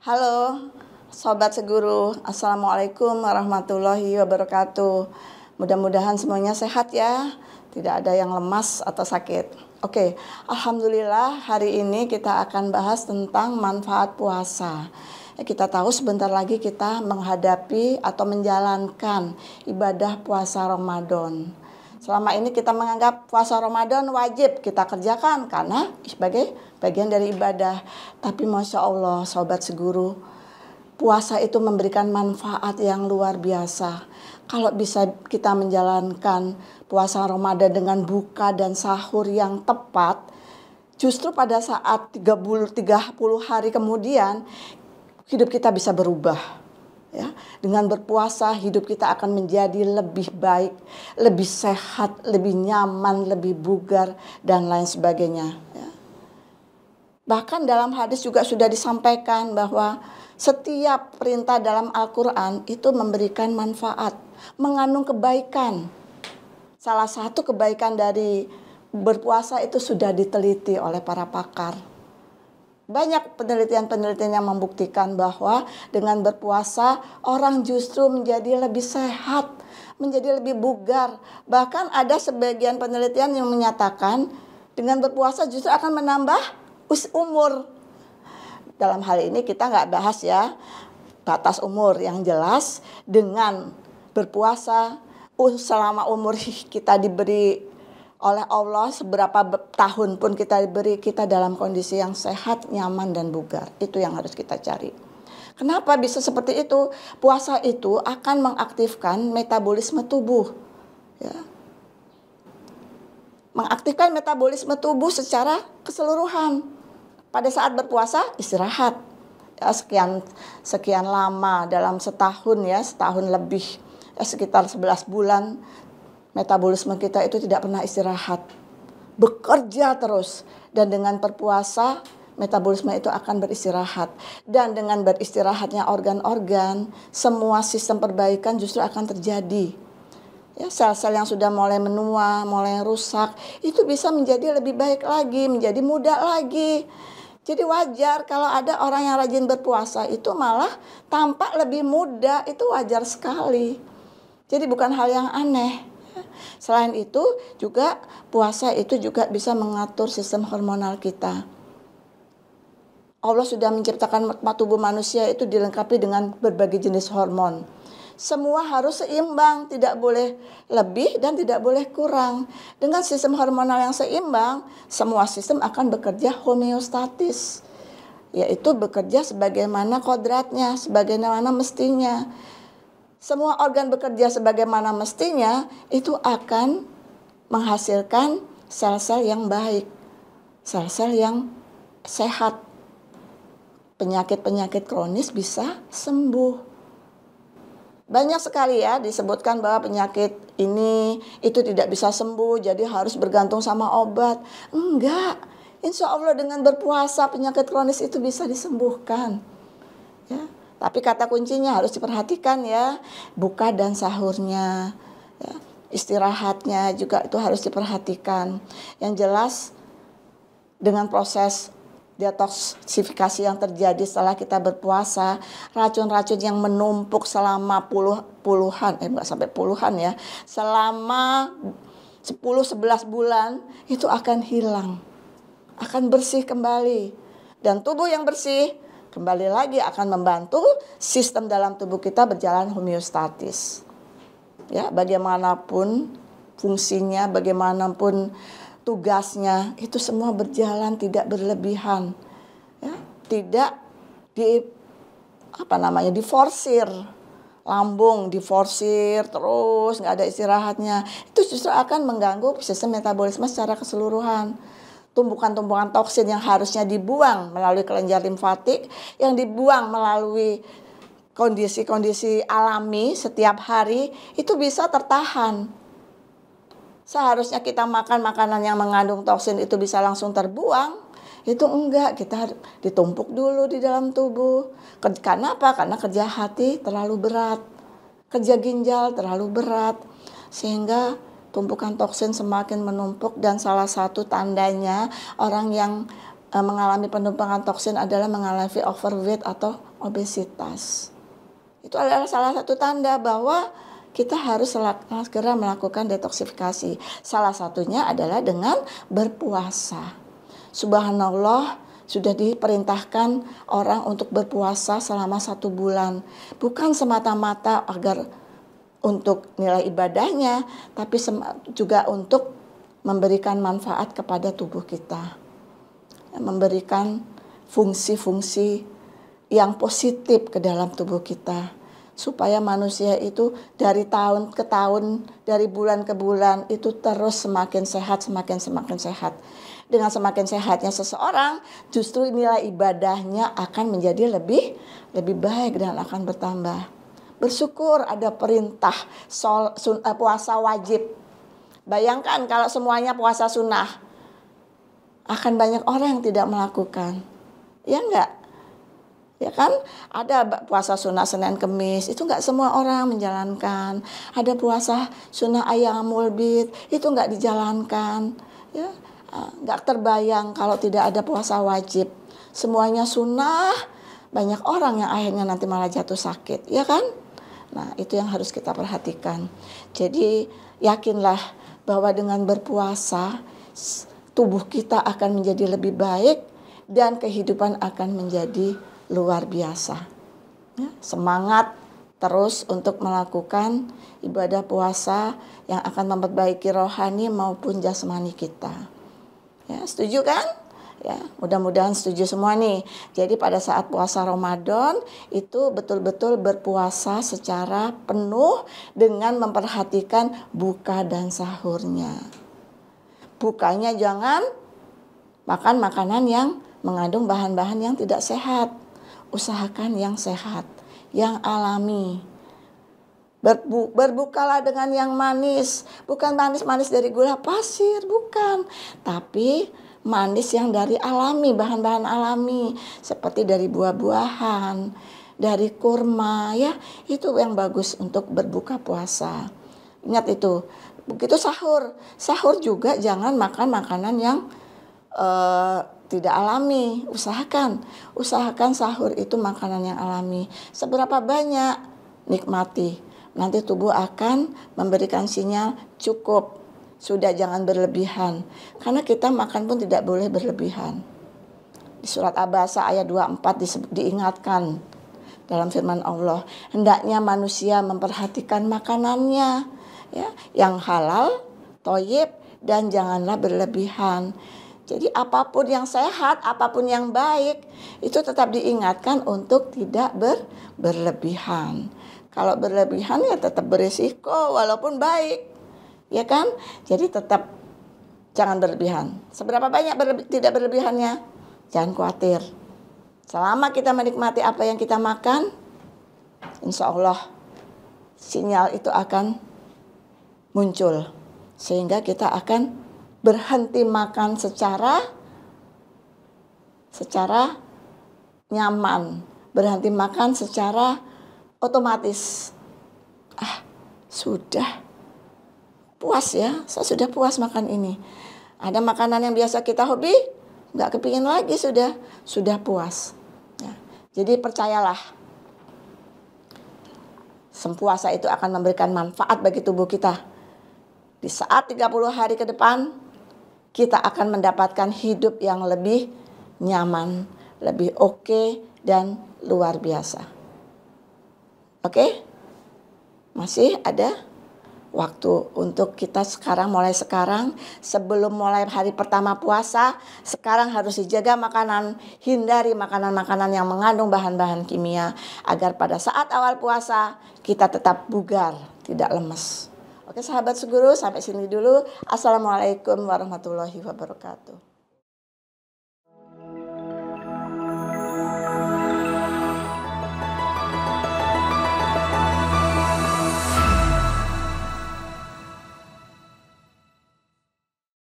Halo, Sobat Seguru. Assalamualaikum warahmatullahi wabarakatuh. Mudah-mudahan semuanya sehat ya. Tidak ada yang lemas atau sakit. Oke, Alhamdulillah hari ini kita akan bahas tentang manfaat puasa. Ya, kita tahu sebentar lagi kita menghadapi atau menjalankan ibadah puasa Ramadan. Selama ini kita menganggap puasa Ramadan wajib kita kerjakan karena sebagai bagian dari ibadah. Tapi Masya Allah Sobat Seguru, puasa itu memberikan manfaat yang luar biasa. Kalau bisa kita menjalankan puasa Ramadan dengan buka dan sahur yang tepat, justru pada saat 30, 30 hari kemudian hidup kita bisa berubah ya. Dengan berpuasa hidup kita akan menjadi lebih baik, lebih sehat, lebih nyaman, lebih bugar dan lain sebagainya. Ya. Bahkan dalam hadis juga sudah disampaikan bahwa setiap perintah dalam Al-Quran itu memberikan manfaat, mengandung kebaikan. Salah satu kebaikan dari berpuasa itu sudah diteliti oleh para pakar banyak penelitian-penelitian yang membuktikan bahwa dengan berpuasa orang justru menjadi lebih sehat, menjadi lebih bugar. Bahkan ada sebagian penelitian yang menyatakan dengan berpuasa justru akan menambah us umur. Dalam hal ini kita nggak bahas ya batas umur yang jelas dengan berpuasa selama umur kita diberi oleh Allah seberapa tahun pun kita diberi kita dalam kondisi yang sehat, nyaman dan bugar. Itu yang harus kita cari. Kenapa bisa seperti itu? Puasa itu akan mengaktifkan metabolisme tubuh. Ya. Mengaktifkan metabolisme tubuh secara keseluruhan. Pada saat berpuasa istirahat ya, sekian sekian lama dalam setahun ya, setahun lebih ya, sekitar 11 bulan metabolisme kita itu tidak pernah istirahat. Bekerja terus dan dengan berpuasa metabolisme itu akan beristirahat dan dengan beristirahatnya organ-organ semua sistem perbaikan justru akan terjadi. Ya, sel-sel yang sudah mulai menua, mulai rusak itu bisa menjadi lebih baik lagi, menjadi muda lagi. Jadi wajar kalau ada orang yang rajin berpuasa itu malah tampak lebih muda, itu wajar sekali. Jadi bukan hal yang aneh. Selain itu juga puasa itu juga bisa mengatur sistem hormonal kita. Allah sudah menciptakan tubuh manusia itu dilengkapi dengan berbagai jenis hormon. Semua harus seimbang, tidak boleh lebih dan tidak boleh kurang. Dengan sistem hormonal yang seimbang, semua sistem akan bekerja homeostatis, yaitu bekerja sebagaimana kodratnya, sebagaimana mestinya semua organ bekerja sebagaimana mestinya, itu akan menghasilkan sel-sel yang baik, sel-sel yang sehat. Penyakit-penyakit kronis bisa sembuh. Banyak sekali ya disebutkan bahwa penyakit ini itu tidak bisa sembuh, jadi harus bergantung sama obat. Enggak, insya Allah dengan berpuasa penyakit kronis itu bisa disembuhkan. Ya. Tapi kata kuncinya harus diperhatikan ya, buka dan sahurnya, ya. istirahatnya juga itu harus diperhatikan. Yang jelas dengan proses detoksifikasi yang terjadi setelah kita berpuasa, racun-racun yang menumpuk selama puluh, puluhan, eh enggak sampai puluhan ya, selama 10-11 bulan itu akan hilang, akan bersih kembali. Dan tubuh yang bersih kembali lagi akan membantu sistem dalam tubuh kita berjalan homeostatis. Ya, bagaimanapun fungsinya, bagaimanapun tugasnya, itu semua berjalan tidak berlebihan. Ya, tidak di apa namanya diforsir lambung diforsir terus nggak ada istirahatnya itu justru akan mengganggu sistem metabolisme secara keseluruhan tumpukan-tumpukan toksin yang harusnya dibuang melalui kelenjar limfatik yang dibuang melalui kondisi-kondisi alami setiap hari itu bisa tertahan. Seharusnya kita makan makanan yang mengandung toksin itu bisa langsung terbuang. Itu enggak, kita ditumpuk dulu di dalam tubuh. Karena apa? Karena kerja hati terlalu berat. Kerja ginjal terlalu berat. Sehingga tumpukan toksin semakin menumpuk dan salah satu tandanya orang yang e, mengalami penumpukan toksin adalah mengalami overweight atau obesitas. Itu adalah salah satu tanda bahwa kita harus segera melakukan detoksifikasi. Salah satunya adalah dengan berpuasa. Subhanallah, sudah diperintahkan orang untuk berpuasa selama satu bulan, bukan semata-mata agar untuk nilai ibadahnya, tapi juga untuk memberikan manfaat kepada tubuh kita, memberikan fungsi-fungsi yang positif ke dalam tubuh kita, supaya manusia itu dari tahun ke tahun, dari bulan ke bulan itu terus semakin sehat, semakin semakin sehat. Dengan semakin sehatnya seseorang, justru nilai ibadahnya akan menjadi lebih lebih baik dan akan bertambah bersyukur ada perintah sol, sun, eh, puasa wajib. Bayangkan kalau semuanya puasa sunnah, akan banyak orang yang tidak melakukan. Ya enggak? Ya kan? Ada puasa sunnah Senin Kemis, itu enggak semua orang menjalankan. Ada puasa sunnah ayam Bid, itu enggak dijalankan. Ya, ah, enggak terbayang kalau tidak ada puasa wajib. Semuanya sunnah, banyak orang yang akhirnya nanti malah jatuh sakit, ya kan? Nah, itu yang harus kita perhatikan. Jadi, yakinlah bahwa dengan berpuasa, tubuh kita akan menjadi lebih baik dan kehidupan akan menjadi luar biasa. Ya, semangat terus untuk melakukan ibadah puasa yang akan memperbaiki rohani maupun jasmani kita. Ya, setuju kan? ya mudah-mudahan setuju semua nih jadi pada saat puasa Ramadan itu betul-betul berpuasa secara penuh dengan memperhatikan buka dan sahurnya bukanya jangan makan makanan yang mengandung bahan-bahan yang tidak sehat usahakan yang sehat yang alami berbukalah dengan yang manis, bukan manis-manis dari gula pasir, bukan. Tapi manis yang dari alami, bahan-bahan alami seperti dari buah-buahan, dari kurma ya, itu yang bagus untuk berbuka puasa. Ingat itu. Begitu sahur, sahur juga jangan makan makanan yang uh, tidak alami. Usahakan, usahakan sahur itu makanan yang alami. Seberapa banyak nikmati. Nanti tubuh akan memberikan sinyal cukup sudah jangan berlebihan karena kita makan pun tidak boleh berlebihan. Di surat Abasa ayat 24 diingatkan dalam firman Allah, hendaknya manusia memperhatikan makanannya ya, yang halal, toyib dan janganlah berlebihan. Jadi apapun yang sehat, apapun yang baik itu tetap diingatkan untuk tidak ber, berlebihan. Kalau berlebihan ya tetap berisiko walaupun baik ya kan? Jadi tetap jangan berlebihan. Seberapa banyak berlebi tidak berlebihannya? Jangan khawatir. Selama kita menikmati apa yang kita makan, insya Allah sinyal itu akan muncul. Sehingga kita akan berhenti makan secara secara nyaman. Berhenti makan secara otomatis. Ah, sudah puas ya, saya sudah puas makan ini. Ada makanan yang biasa kita hobi, nggak kepingin lagi sudah, sudah puas. Ya. Jadi percayalah, sempuasa itu akan memberikan manfaat bagi tubuh kita. Di saat 30 hari ke depan, kita akan mendapatkan hidup yang lebih nyaman, lebih oke okay, dan luar biasa. Oke? Okay? Masih ada? waktu untuk kita sekarang mulai sekarang sebelum mulai hari pertama puasa sekarang harus dijaga makanan hindari makanan-makanan yang mengandung bahan-bahan kimia agar pada saat awal puasa kita tetap bugar tidak lemes oke sahabat seguru sampai sini dulu assalamualaikum warahmatullahi wabarakatuh